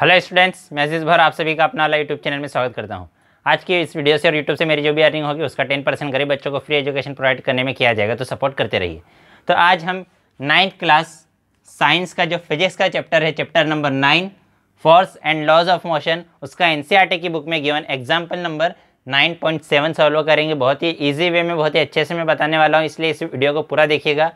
hello students मैं भर आप सभी का अपना वाला यूट्यूब चैनल में स्वागत करता हूँ आज की इस वीडियो से और यूट्यूब से मेरी जो भी अर्निंग होगी उसका टेन परसेंट गरीब बच्चों को फ्री एजुकेशन प्रोवाइड करने में किया जाएगा तो सपोर्ट करते रहिए तो आज हम नाइन्थ क्लास साइंस का जो फिजिक्स का चैप्टर है chapter number nine force and laws of motion उसका एन e की बुक में given example number nine point seven solve करेंगे बहुत ही ईजी वे में बहुत ही अच्छे से मैं बताने वाला हूँ इसलिए इस वीडियो को पूरा देखिएगा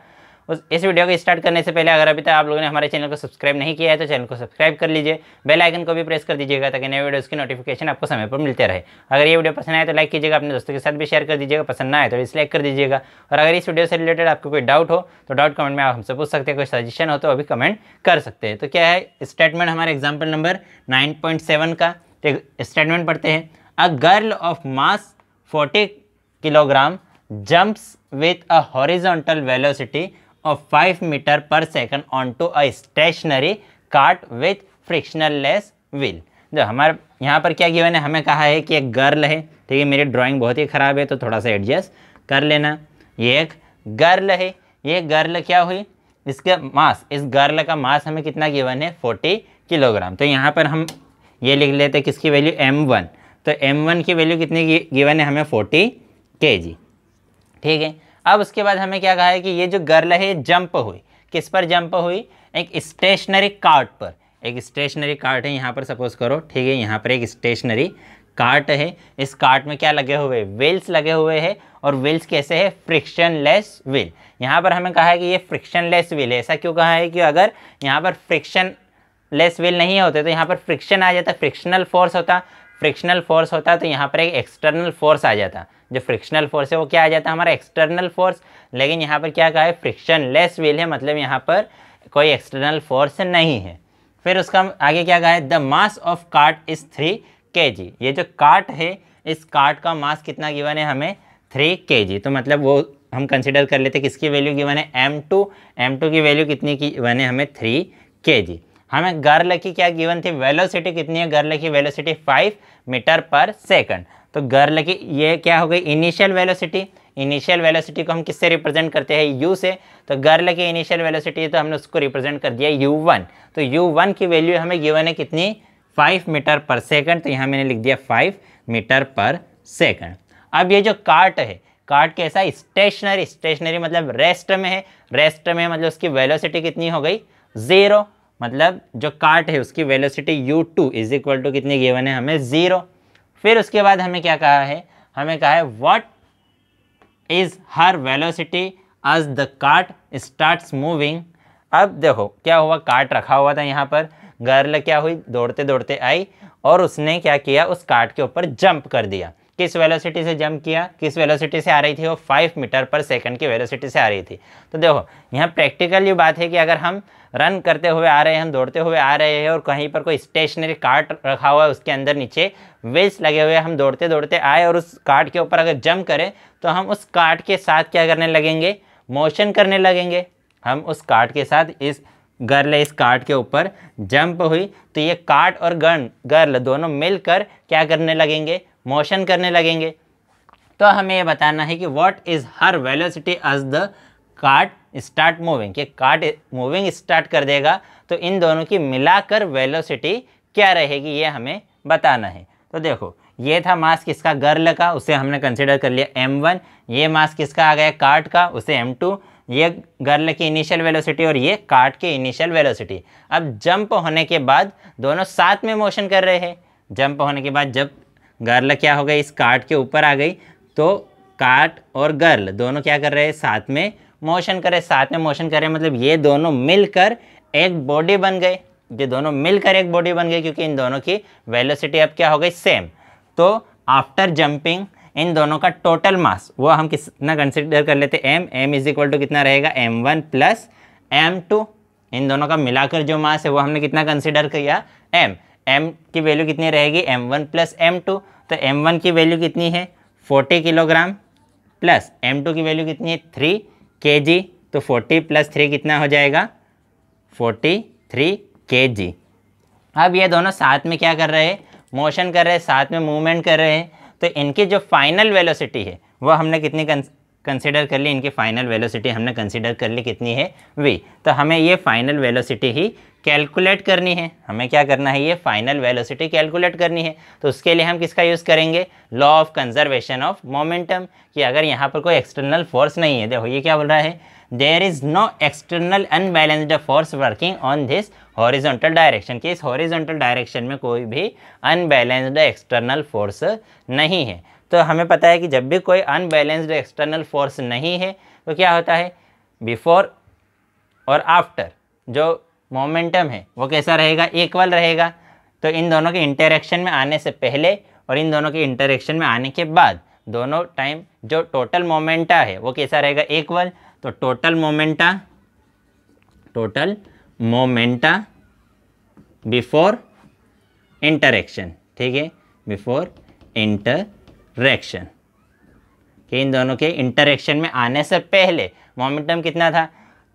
उस इस वीडियो को स्टार्ट करने से पहले अगर अभी तक आप लोगों ने हमारे चैनल को सब्सक्राइब नहीं किया है तो चैनल को सब्सक्राइब कर लीजिए बेल आइकन को भी प्रेस कर दीजिएगा ताकि नए वीडियोस की नोटिफिकेशन आपको समय पर मिलते रहे अगर ये वीडियो पसंद आए तो लाइक कीजिएगा अपने दोस्तों के साथ भी शेयर कर दीजिएगा पसंद ना आए तो डिसलाइक कर दीजिएगा और अगर इस वीडियो से रिलेटेड आपको कोई डाउट हो तो डाउट कमेंट में आप हमसे पूछ सकते हैं कोई सजेशन हो तो अभी कमेंट कर सकते हैं तो क्या है स्टेटमेंट हमारे एग्जाम्पल नंबर नाइन का स्टेटमेंट पढ़ते हैं a girl of mass forty kilogram jumps with a horizontal velocity of 5 meter per second onto a stationary cart with frictionless wheel जो हमारे यहाँ पर क्या गिवन है हमें कहा है कि एक गर्ल है ठीक है मेरी ड्राइंग बहुत ही ख़राब है तो थोड़ा सा एडजस्ट कर लेना ये एक गर्ल है ये गर्ल क्या हुई इसका मास इस गर्ल का मास हमें कितना गिवन है फोर्टी किलोग्राम तो यहाँ पर हम ये लिख लेते हैं किसकी वैल्यू एम वन तो एम वन की वैल्यू कितनी गिवन है हमें फोर्टी के जी ठीक है अब उसके बाद हमें क्या कहा है कि ये जो गर्ल है जंप हुई किस पर जंप हुई एक स्टेशनरी कार्ट पर एक स्टेशनरी कार्ट है यहाँ पर सपोज करो ठीक है यहाँ पर एक स्टेशनरी कार्ट है इस कार्ट में क्या लगे हुए व्हील्स लगे हुए हैं और व्हील्स कैसे है फ्रिक्शन लेस व्हील यहाँ पर हमें कहा है कि ये फ्रिक्शन लेस व्हील है ऐसा क्यों कहा है कि अगर यहाँ पर फ्रिक्शन लेस व्हील नहीं होते तो यहाँ पर फ्रिक्शन आ जाता फ्रिक्शनल फोर्स होता फ्रिक्शनल फोर्स होता तो यहाँ पर एक एक्सटर्नल फोर्स आ जाता जो फ्रिक्शनल फोर्स है वो क्या आ जाता है हमारा एक्सटर्नल फोर्स लेकिन यहाँ पर क्या कहा है फ्रिक्शन लेस व्हील है मतलब यहाँ पर कोई एक्सटर्नल फोर्स नहीं है फिर उसका आगे क्या कहा है the mass of cart is three K G ये जो कार्ट है इस कार्ट का मास कितना गिवन है हमें थ्री के जी तो मतलब वो हम कंसिडर कर लेते किसकी वैल्यू गिवन है एम टू एम टू की वैल्यू कितनी की है हमें थ्री के जी हमें गर्ल की क्या गिवन थी वेलोसिटी कितनी है गर्ल की velocity five metre per second तो गर्ल की ये क्या हो गई इनिशियल वेलोसिटी इनिशियल वेलोसिटी को हम किससे रिप्रेजेंट करते हैं यू से तो गर्ल की इनिशियल वेलोसिटी तो हमने उसको रिप्रेजेंट कर दिया यू वन तो यू वन की वैल्यू हमें गिवन है कितनी फाइव मीटर पर सेकंड तो यहाँ मैंने लिख दिया फाइव मीटर पर सेकंड अब ये जो कार्ट है कार्ट कैसा स्टेशनरी स्टेशनरी मतलब रेस्ट में है रेस्ट में मतलब उसकी वेलोसिटी कितनी हो गई ज़ीरो मतलब जो कार्ट है उसकी velocity U two is equal to कितनी गिवन है हमें ज़ीरो फिर उसके बाद हमें क्या कहा है हमें कहा है what is her velocity as the cart start moving अब देखो क्या हुआ कार्ट रखा हुआ था यहाँ पर गर्ल क्या हुई दौड़ते दौड़ते आई और उसने क्या किया उस कार्ट के ऊपर जंप कर दिया किस वेलोसिटी से जंप किया किस वेलोसिटी से आ रही थी वो फाइव मीटर पर सेकंड की वेलोसिटी से आ रही थी तो देखो यहाँ ये बात है कि अगर हम रन करते हुए आ रहे हैं हम दौड़ते हुए आ रहे हैं और कहीं पर कोई स्टेशनरी कार्ट रखा हुआ है उसके अंदर नीचे वेल्स लगे हुए हम दौड़ते दौड़ते आए और उस कार्ट के ऊपर अगर जंप करें तो हम उस कार्ट के साथ क्या करने लगेंगे मोशन करने लगेंगे हम उस कार्ट के साथ इस गर्ल इस कार्ट के ऊपर जंप हुई तो ये कार्ट और गर्ल दोनों मिलकर क्या करने लगेंगे मोशन करने लगेंगे तो हमें ये बताना है कि what is her velocity as the cart start moving कि कार्ट मूविंग स्टार्ट कर देगा तो इन दोनों की मिलाकर वेलोसिटी क्या रहेगी ये हमें बताना है तो देखो ये था मास किसका गर्ल का उसे हमने कंसिडर कर लिया एम वन ये मास किसका आ गया कार्ट का उसे एम टू ये गर्ल की इनिशियल वेलोसिटी और ये कार्ट की इनिशियल वेलोसिटी अब जंप होने के बाद दोनों साथ में मोशन कर रहे हैं जंप होने के बाद जब गर्ल क्या हो गई इस कार्ट के ऊपर आ गई तो कार्ट और गर्ल दोनों क्या कर रहे हैं साथ में मोशन करे साथ में मोशन करे मतलब ये दोनों मिलकर एक बॉडी बन गए ये दोनों मिलकर एक बॉडी बन गए क्योंकि इन दोनों की वेलोसिटी अब क्या हो गई सेम तो आफ्टर जंपिंग इन दोनों का टोटल मास वो हम कितना कंसिडर कर लेते M M is equal to कितना रहेगा M one plus M two इन दोनों का मिलाकर जो मास है वो हमने कितना कंसिडर किया एम एम की वैल्यू कितनी रहेगी M one plus M two तो एम वन की वैल्यू कितनी है forty kilogram plus M two की वैल्यू कितनी है थ्री के जी तो फोर्टी प्लस थ्री कितना हो जाएगा फोर्टी थ्री के जी अब ये दोनों साथ में क्या कर रहे हैं मोशन कर रहे हैं साथ में मूवमेंट कर रहे हैं तो इनकी जो फाइनल वेलोसिटी है वो हमने कितनी कंसिडर कर ली इनकी फाइनल वेलोसिटी हमने कंसिडर कर ली कितनी है वी तो हमें ये फाइनल वेलोसिटी ही कैलकुलेट करनी है हमें क्या करना है ये फाइनल वेलोसिटी कैलकुलेट करनी है तो उसके लिए हम किसका यूज़ करेंगे law of conservation of momentum कि अगर यहाँ पर कोई एक्सटर्नल फोर्स नहीं है देखो ये क्या बोल रहा है there is no external unbalanced force working on this horizontal direction कि इस हॉरिजोंटल डायरेक्शन में कोई भी अनबैलेंस्ड एक्सटर्नल फोर्स नहीं है तो हमें पता है कि जब भी कोई अनबैलेंस्ड एक्सटर्नल फोर्स नहीं है तो क्या होता है बिफोर और आफ्टर जो मोमेंटम है वो कैसा रहेगा इक्वल रहेगा तो इन दोनों के इंटरेक्शन में आने से पहले और इन दोनों के इंटरेक्शन में आने के बाद दोनों टाइम जो टोटल मोमेंटा है वो कैसा रहेगा इक्वल तो total momenta total momenta before interaction ठीक है बिफोर इंटर रिएक्शन कि इन दोनों के इंटरेक्शन में आने से पहले मोमेंटम कितना था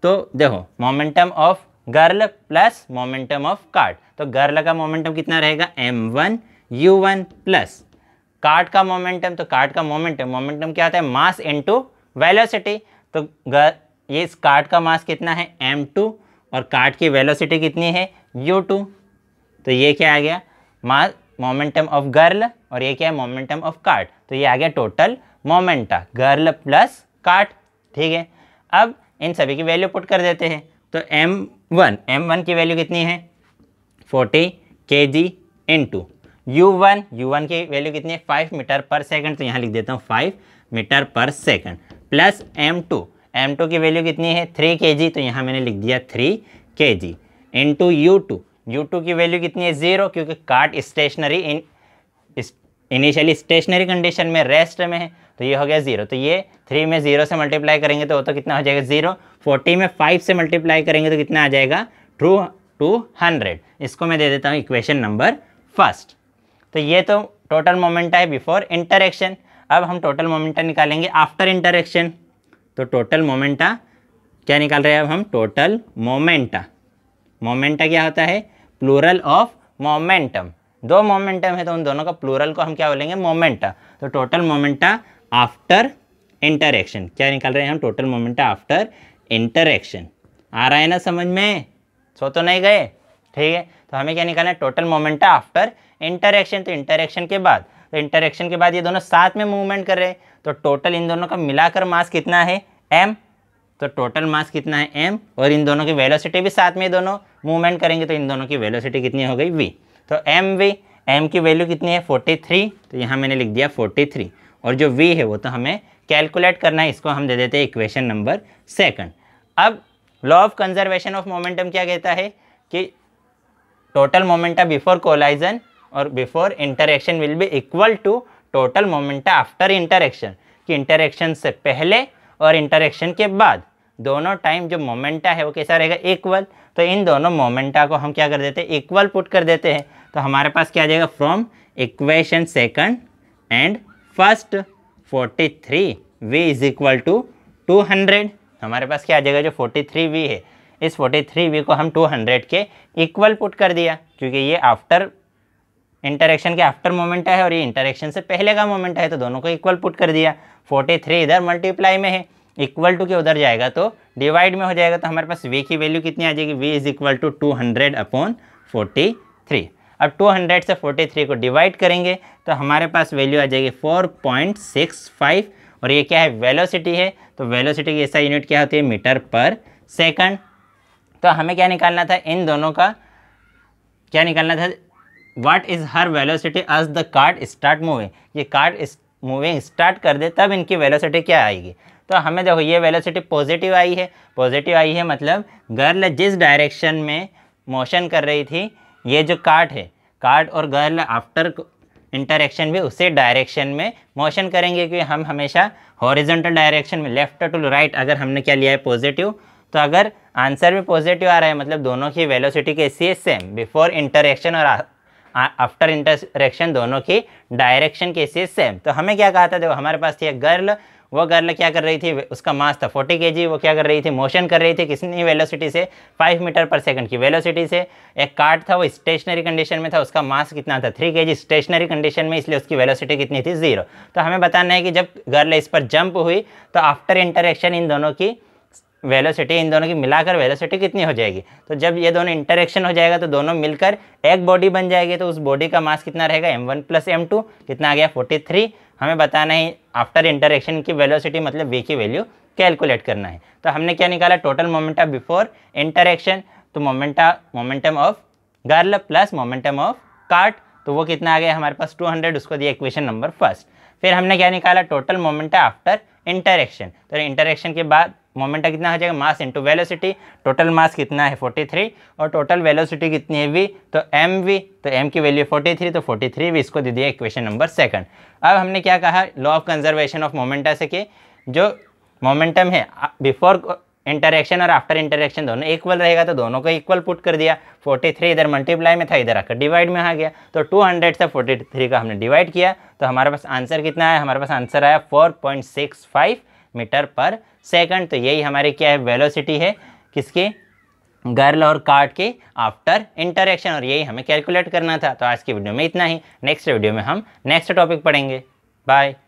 तो देखो momentum of girl plus momentum of cart तो गर्ल का मोमेंटम कितना रहेगा M one U one plus cart का मोमेंटम तो कार्ड का मोमेंटम मोमेंटम क्या होता है मास इनटू वेलोसिटी तो गर, ये इस कार्ड का मास कितना है एम टू और कार्ड की वेलोसिटी कितनी है यू टू तो ये क्या आ गया मास मोमेंटम ऑफ गर्ल और ये क्या है मोमेंटम ऑफ कार्ट तो ये आ गया total momenta girl plus cart ठीक है अब इन सभी की वैल्यू पुट कर देते हैं तो एम वन एम वन की वैल्यू कितनी है forty K G into U one U one की वैल्यू कितनी है फाइव मीटर पर सेकंड तो यहाँ लिख देता हूँ five metre per second plus M two M two की वैल्यू कितनी है थ्री के जी तो यहाँ मैंने लिख दिया three K G into U two U two की वैल्यू कितनी है ज़ीरो क्योंकि cart stationary in initially stationary condition में रेस्ट में है तो ये हो गया जीरो तो ये थ्री में जीरो से मल्टीप्लाई करेंगे तो वो तो कितना हो जाएगा जीरो फोर्टी में फाइव से मल्टीप्लाई करेंगे तो कितना आ जाएगा टू टू हंड्रेड इसको मैं दे देता हूँ इक्वेशन नंबर फर्स्ट तो ये तो टोटल मोमेंटा है बिफोर इंटरेक्शन अब हम टोटल मोमेंटा निकालेंगे आफ्टर इंटरेक्शन तो टोटल मोमेंटा क्या निकाल रहे हैं अब हम टोटल मोमेंटा मोमेंटा क्या होता है प्लूरल ऑफ मोमेंटम दो मोमेंटम है तो उन दोनों का प्लूरल को हम क्या बोलेंगे मोमेंटा तो टोटल मोमेंटा आफ्टर इंटरेक्शन क्या निकाल रहे हैं हम टोटल मोमेंटा आफ्टर इंटरेक्शन आ रहा है ना समझ में सो तो नहीं गए ठीक है तो हमें क्या निकालना है टोटल मोमेंटा आफ्टर इंटरेक्शन तो इंटरेक्शन के बाद तो इंटरेक्शन के बाद ये दोनों साथ में मूवमेंट कर रहे हैं तो टोटल इन दोनों का मिलाकर मास कितना है एम तो टोटल मास कितना है एम और इन दोनों की वेलोसिटी भी साथ में दोनों मूवमेंट करेंगे तो इन दोनों की वेलोसिटी कितनी हो गई वी तो एम वी एम की वैल्यू कितनी है फोर्टी थ्री तो यहाँ मैंने लिख दिया फोर्टी थ्री और जो वी है वो तो हमें कैलकुलेट करना है इसको हम दे देते हैं इक्वेशन नंबर सेकंड अब law of conservation of momentum क्या कहता है कि टोटल मोमेंटा बिफोर कोलाइजन और before interaction will be equal to total momenta after interaction कि इंटरेक्शन से पहले और इंटरेक्शन के बाद दोनों टाइम जो मोमेंटा है वो कैसा रहेगा इक्वल तो इन दोनों मोमेंटा को हम क्या कर देते हैं इक्वल पुट कर देते हैं तो हमारे पास क्या आ जाएगा from equation second and first 43 three V is equal to two hundred हमारे पास क्या आ जाएगा जो 43 वी है इस 43 वी को हम 200 के इक्वल पुट कर दिया क्योंकि ये आफ्टर इंटरेक्शन के आफ्टर मोमेंटा है और ये इंटरेक्शन से पहले का मोमेंटा है तो दोनों को इक्वल पुट कर दिया 43 इधर मल्टीप्लाई में है इक्वल टू के उधर जाएगा तो डिवाइड में हो जाएगा तो हमारे पास वी की वैल्यू कितनी आ जाएगी V is equal to two hundred upon forty three अब टू हंड्रेड से फोर्टी थ्री को डिवाइड करेंगे तो हमारे पास वैल्यू आ जाएगी फोर पॉइंट सिक्स फाइव और ये क्या है वेलोसिटी है तो वेलोसिटी की ऐसा यूनिट क्या होती है मीटर पर सेकंड तो हमें क्या निकालना था इन दोनों का क्या निकालना था what is her velocity as the cart start moving ये कार्ड मूविंग स्टार्ट कर दे तब इनकी वेलोसिटी क्या आएगी तो हमें देखो ये वेलोसिटी पॉजिटिव आई है पॉजिटिव आई है मतलब गर्ल जिस डायरेक्शन में मोशन कर रही थी ये जो काट है काट और गर्ल आफ्टर इंटरेक्शन भी उसी डायरेक्शन में मोशन करेंगे क्योंकि हम हमेशा हॉरिजेंटल डायरेक्शन में लेफ्ट टू राइट अगर हमने क्या लिया है पॉजिटिव तो अगर आंसर भी पॉजिटिव आ रहा है मतलब दोनों की वेलोसिटी कैसी है सेम बिफोर इंटरेक्शन और आफ्टर इंटरेक्शन दोनों की डायरेक्शन कैसी है सेम तो हमें क्या कहा था देखो हमारे पास थी गर्ल वो गर्ल क्या कर रही थी उसका मास था फोर्टी के वो क्या कर रही थी मोशन कर रही थी किसनी वेलोसिटी से फाइव मीटर पर सेकंड की वेलोसिटी से एक कार्ड था वो स्टेशनरी कंडीशन में था उसका मास कितना था थ्री के स्टेशनरी कंडीशन में इसलिए उसकी वेलोसिटी कितनी थी ज़ीरो तो हमें बताना है कि जब गर्ल इस पर जंप हुई तो आफ्टर इंटरेक्शन इन दोनों की वेलोसिटी इन दोनों की मिलाकर वेलोसिटी कितनी हो जाएगी तो जब ये दोनों इंटरेक्शन हो जाएगा तो दोनों मिलकर एक बॉडी बन जाएगी तो उस बॉडी का मास कितना रहेगा M one plus M two कितना आ गया फोर्टी थ्री हमें बताना है आफ्टर इंटरेक्शन की वेलोसिटी मतलब वी की वैल्यू कैलकुलेट करना है तो हमने क्या निकाला टोटल मोमेंटा बिफोर इंटरेक्शन तो momenta momentum of girl plus momentum of cart तो वो कितना आ गया हमारे पास 200 उसको दिया इक्वेशन नंबर फर्स्ट फिर हमने क्या निकाला टोटल मोमेंटा आफ्टर इंटरेक्शन तो इंटरेक्शन के बाद मोमेंटा कितना हो जाएगा mass into velocity total mass कितना है 43 और टोटल वेलोसिटी कितनी है वी तो एम वी तो एम की वैल्यू 43 तो 43 वी इसको दे दिया इक्वेशन नंबर सेकंड अब हमने क्या कहा law of conservation of momenta से कि जो मोमेंटम है बिफोर इंटरेक्शन और आफ्टर इंटरेक्शन दोनों इक्वल रहेगा तो दोनों को इक्वल पुट कर दिया 43 इधर मल्टीप्लाई में था इधर आकर डिवाइड में आ गया तो 200 से 43 का हमने डिवाइड किया तो हमारे पास आंसर कितना आया हमारे पास आंसर आया 4.65 मीटर पर सेकंड तो यही हमारे क्या है वेलोसिटी है किसके गर्ल और कार्ड के आफ्टर इंटरेक्शन और यही हमें कैलकुलेट करना था तो आज की वीडियो में इतना ही नेक्स्ट वीडियो में हम नेक्स्ट टॉपिक पढ़ेंगे बाय